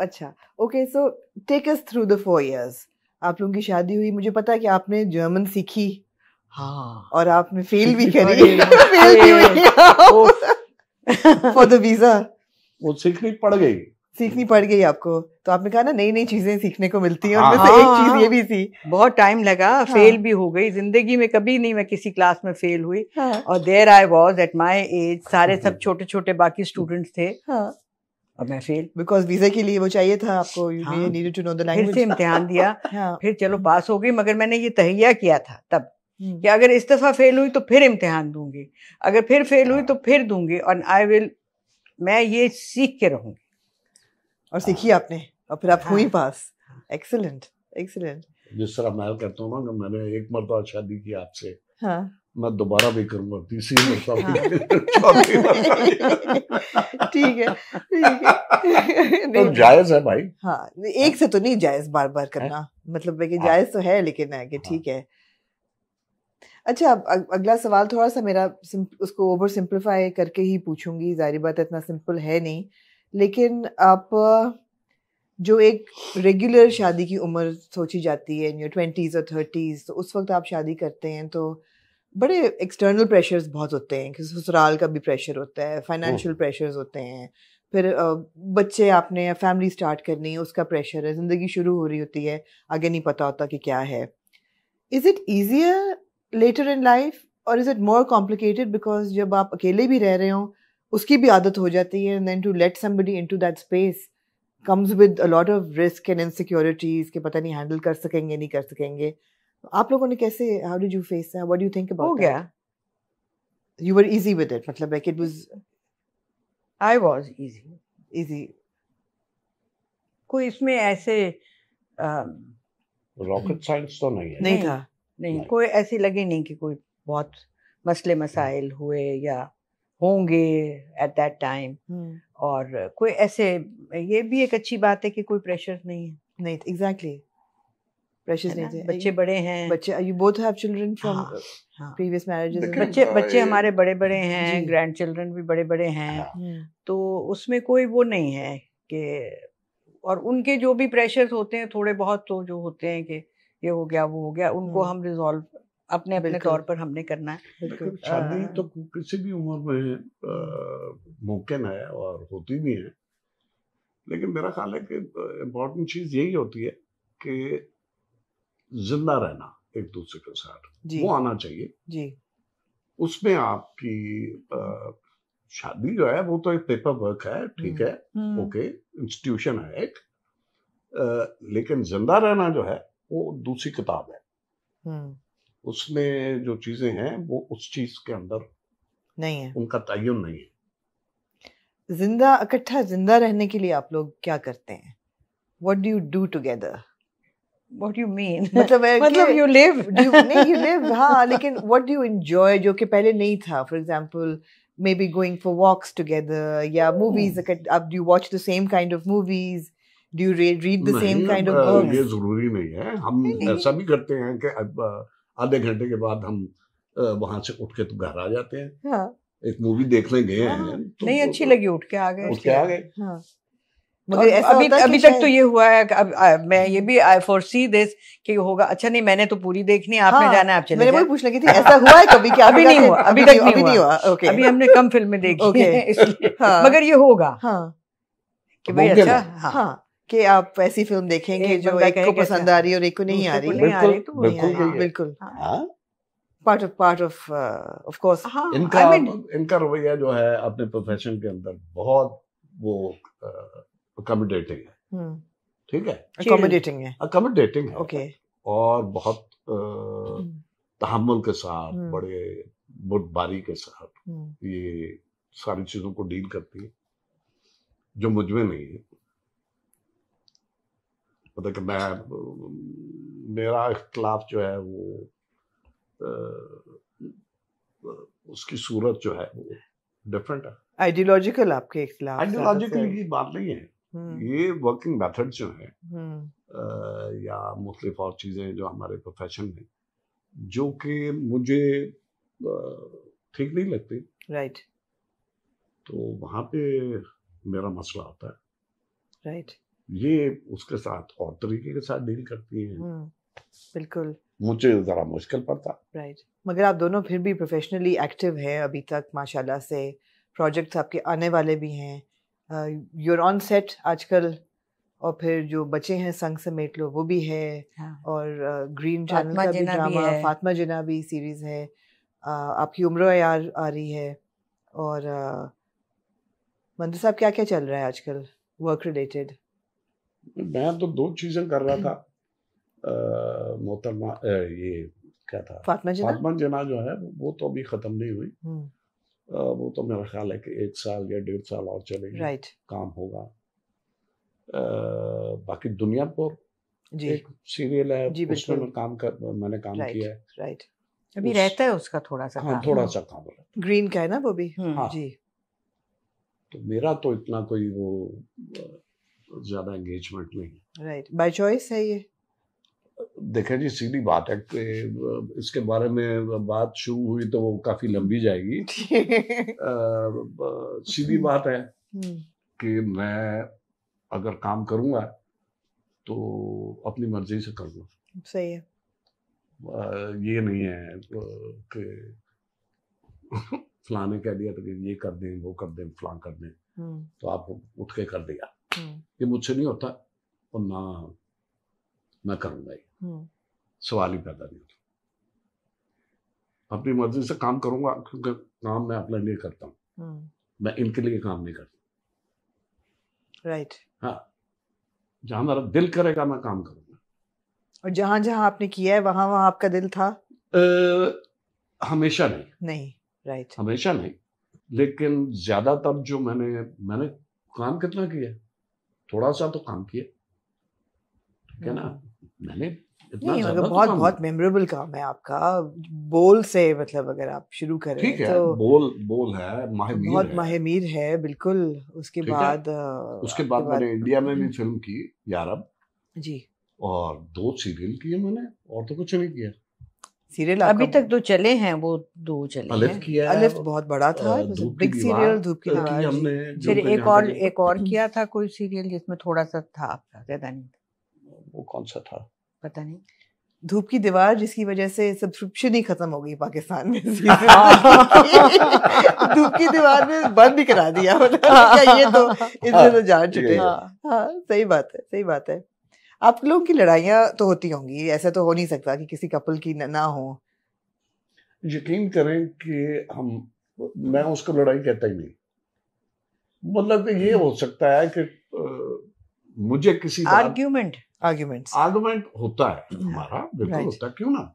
अच्छा okay so take us through the four years आप लोगों की शादी हुई मुझे पता है कि आपने जर्मन सीखी हाँ और आपने फेल भी तो करी फेल भी हुई फॉर द वीजा वो सीखनी पड़ गई सीखनी पड़ गई आपको तो आपने कहा ना नई नई चीजें सीखने को मिलती हैं उनमें से एक हाँ। चीज ये भी थी बहुत टाइम लगा हाँ। फेल भी हो गई जिंदगी में कभी नहीं मैं किसी क्लास में फेल हुई हाँ। और there I was at my age सारे सब छोटे छोटे बाकी स्टूडेंट्स थे हाँ। अब मैं फेल बिकॉज वीजा के लिए वो चाहिए था आपको you needed to know the language फिर से इम्तिहान दिया हाँ. फिर चलो हम्म। पास हो गई मगर मैंने ये तहिया किया था तब हम्म। कि अगर इस दफ़ा फेल हुई तो फिर इम्तिहान दूंगी अगर फिर फेल हुई हाँ। तो फिर दूंगी और आई विल मैं ये सीख के रहूंगी और सीखी आपने और फिर आप हुई हाँ। पास एक्सलेंट एक्सलेंट जिस तरह मैं करता हूँ ना मैंने एक मरतबा शादी की आपसे हाँ मैं दोबारा भी करूंगा तीसरी हाँ। ठीक है ठीक है तो जायज है भाई हाँ एक से तो नहीं जायज बार बार करना मतलब है? मतलब कि हाँ। जायज तो है लेकिन है हाँ। कि ठीक है अच्छा अब अगला सवाल थोड़ा सा मेरा उसको ओवर सिंपलीफाई करके ही पूछूंगी जारी बात इतना सिंपल है नहीं लेकिन आप जो एक रेगुलर शादी की उम्र सोची जाती है ट्वेंटीज़ और थर्टीज़ तो उस वक्त आप शादी करते हैं तो बड़े एक्सटर्नल प्रेशर्स बहुत होते हैं कि ससुराल का भी प्रेशर होता है फाइनेंशियल प्रेशर्स होते हैं फिर बच्चे आपने फैमिली स्टार्ट करनी है उसका प्रेशर है ज़िंदगी शुरू हो रही होती है आगे नहीं पता होता कि क्या है is it easier later in life और is it more complicated because जब आप अकेले भी रह रहे हो उसकी भी आदत हो जाती है and then to let somebody into that space comes with a lot of risk and insecurities के पता नहीं हैंडल कर सकेंगे नहीं कर सकेंगे आप लोगों ने कैसे how did you face what do you think about हो गया you were easy with it मतलब like it was I was easy easy कोई इसमें ऐसे रॉकेट साइंस तो नहीं है नहीं था नहीं कोई ऐसे लगे नहीं कि कोई बहुत मसले मसाइल हुए या होंगे एट दैट टाइम और कोई ऐसे ये भी एक अच्छी बात है कि कोई प्रेशर नहीं है नहीं एग्जैक्टली exactly. प्रेशर नहीं थे बच्चे बड़े हैं बच्चे you both have children from previous marriages बच्चे बच्चे हमारे बड़े बड़े हैं ग्रैंड चिल्ड्रन भी बड़े बड़े हैं हाँ। हम्म। तो उसमें कोई वो नहीं है कि और उनके जो भी प्रेशर्स होते हैं थोड़े बहुत तो जो होते हैं कि ये हो गया वो हो गया उनको हम्म। हम रिजॉल्व अपने अपने तौर पर हमने करना है शादी तो किसी भी उम्र में मुमकिन है और होती भी है लेकिन मेरा ख्याल है कि इम्पोर्टेंट चीज़ यही होती है कि जिंदा रहना एक दूसरे के साथ वो आना चाहिए जी उसमें आपकी शादी जो है वो तो एक पेपर वर्क है ठीक हम्म, है हम्म। ओके इंस्टीट्यूशन है एक लेकिन जिंदा रहना जो है वो दूसरी किताब है हम्म। उसमें जो चीजें हैं वो उस चीज के अंदर नहीं है उनका तयन नहीं है जिंदा इकट्ठा जिंदा रहने के लिए आप लोग क्या करते हैं what do you do together do you mean मतलब मतलब यू लिव नहीं you live हाँ लेकिन what do you enjoy जो कि पहले नहीं था for example maybe going for walks together या मूवीज oh. अब do watch the same kind of movies do read read the same kind of books ये जरूरी नहीं है हम ऐसा भी करते हैं कि आधे घंटे के बाद हम वहाँ से उठ के तो घर आ जाते हैं हाँ. एक मूवी देखने गए हैं तो नहीं अच्छी लगी उठ के आ गए उठ के आ गए हाँ. मुझे ऐसा अभी अभी तक तो ये हुआ है अब मैं ये भी आई फोर सी दिस कि होगा अच्छा नहीं मैंने तो पूरी देखनी आपने हाँ, जाना आप चले मैंने वही पूछ लगी थी ऐसा हुआ है कभी क्या अभी नहीं हुआ अभी तक नहीं हुआ ओके अभी हमने कम फिल्में देखी है इसलिए हाँ। मगर ये होगा हाँ। कि भाई अच्छा हाँ।, हाँ कि आप ऐसी फिल्म देखेंगे जो एक को पसंद अच्छा, आ रही और एक को नहीं आ रही तो बिल्कुल बिल्कुल part of part of of course इनका इनका रवैया जो है अपने प्रोफेशन के अंदर बहुत वो uh, अकोमोडेटिंग हम्म। है ठीक है अकोमोडेटिंग है अकोमोडेटिंग है ओके और बहुत हम्म। तहमुल के साथ हम्म। बड़े बुटबारी के साथ ये सारी चीजों को डील करती है जो मुझ में नहीं है मतलब कि मैं मेरा इख्तलाफ जो है वो आ, उसकी सूरत जो है वो डिफरेंट है आइडियोलॉजिकल आपके इख्तलाफ आइडियोलॉजिकल की बात नहीं है हम्म। ये वर्किंग मेथड जो है आ, हम्म। या मुख्तलिफ और चीज़ें जो हमारे प्रोफेशन में जो कि मुझे ठीक नहीं लगती राइट right. तो वहाँ पे मेरा मसला आता है राइट right. ये उसके साथ और तरीके के साथ डील करती हैं हम्म, बिल्कुल मुझे ज़रा मुश्किल पड़ता राइट right. मगर आप दोनों फिर भी प्रोफेशनली एक्टिव हैं अभी तक माशाल्लाह से प्रोजेक्ट्स आपके आने वाले भी हैं योर ऑन सेट आजकल और फिर जो बचे हैं संग समेट लो वो भी है हाँ। और ग्रीन uh, चैनल का भी ड्रामा फातिमा जना भी सीरीज है uh, आपकी उम्र यार आ रही है और uh, मंदिर साहब क्या क्या चल रहा है आजकल वर्क रिलेटेड मैं तो दो चीजें कर रहा था मोहतरमा ये क्या था फातिमा जना फातिमा जना जो है वो तो अभी खत्म नहीं हुई हम्म। वो तो मेरा ख्याल है कि एक साल या डेढ़ साल और चलेगी right. काम होगा आ, बाकी दुनिया पर जी एक सीरियल है जी उसमें मैं काम कर मैंने काम right, किया है राइट अभी उस, रहता है उसका थोड़ा सा हाँ थोड़ा सा काम ग्रीन का है ना वो भी हम्म, हाँ जी तो मेरा तो इतना कोई वो ज्यादा एंगेजमेंट नहीं राइट बाय चॉइस है ये देखें जी सीधी बात है कि इसके बारे में बात शुरू हुई तो वो काफी लंबी जाएगी सीधी हम्म। बात है हम्म। कि मैं अगर काम करूंगा तो अपनी मर्जी से कर सही है आ, ये नहीं है कि फलाने कह दिया तो कि ये कर दें वो कर दें फलान कर दें हम्म। तो आप उठ के कर दिया ये मुझसे नहीं होता और ना मैं करूंगा ये हम्म। सवाल ही पैदा नहीं होता अपनी मर्जी से काम करूंगा क्योंकि काम मैं अपने लिए करता हूँ हम्म। मैं इनके लिए काम नहीं करता राइट हाँ जहां मेरा दिल करेगा मैं काम करूंगा और जहां जहां आपने किया है वहां वहां आपका दिल था आ, हमेशा नहीं नहीं राइट हमेशा नहीं लेकिन ज्यादातर जो मैंने मैंने काम कितना किया थोड़ा सा तो काम किया ठीक है ना हम्म। मैंने नहीं मतलब तो बहुत बहुत मेमोरेबल काम है आपका बोल से मतलब अगर आप शुरू करें ठीक है तो बोल बोल है माहिमीर बहुत माहिमीर है बिल्कुल उसके बाद उसके बाद मैंने इंडिया में भी हम्म। फिल्म की यारब जी और दो सीरियल किए मैंने और तो कुछ नहीं किया सीरियल अभी तक दो चले हैं वो दो चले अलिफ अलिफ बहुत बड़ा था बिग सीरियल धूप की दीवार फिर एक और एक और किया था कोई सीरियल जिसमें थोड़ा सा था आपका ज्यादा नहीं वो कौन सा था पता नहीं धूप की दीवार जिसकी वजह से सब्सक्रिप्शन ही खत्म हो गई पाकिस्तान में धूप की दीवार में बंद भी करा दिया मतलब हाँ। ये तो इससे तो जान हाँ। चुके हाँ।, हाँ सही बात है सही बात है आप लोगों की लड़ाइयाँ तो होती होंगी ऐसा तो हो नहीं सकता कि किसी कपल की न, ना हो यकीन करें कि हम मैं उसको लड़ाई कहता ही नहीं मतलब ये हो सकता है कि आ, मुझे किसी आर्ग्यूमेंट आर्ग्यूमेंट आर्ग्यूमेंट होता है हाँ। हमारा बिल्कुल होता है क्यों ना